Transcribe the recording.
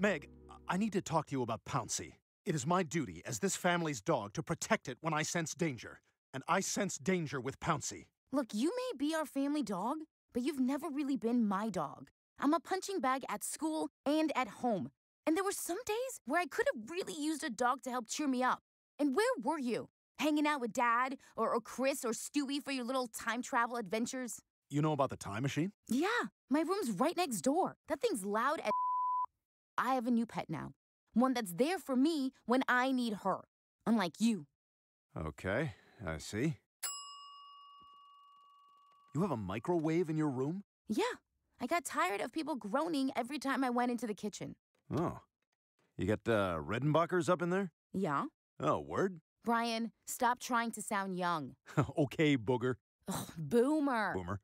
Meg, I need to talk to you about Pouncy. It is my duty as this family's dog to protect it when I sense danger. And I sense danger with Pouncy. Look, you may be our family dog, but you've never really been my dog. I'm a punching bag at school and at home. And there were some days where I could have really used a dog to help cheer me up. And where were you? Hanging out with Dad or, or Chris or Stewie for your little time travel adventures? You know about the time machine? Yeah, my room's right next door. That thing's loud as I have a new pet now, one that's there for me when I need her, unlike you. Okay, I see. You have a microwave in your room? Yeah. I got tired of people groaning every time I went into the kitchen. Oh. You got uh, Redenbacher's up in there? Yeah. Oh, word? Brian, stop trying to sound young. okay, booger. Ugh, boomer. Boomer.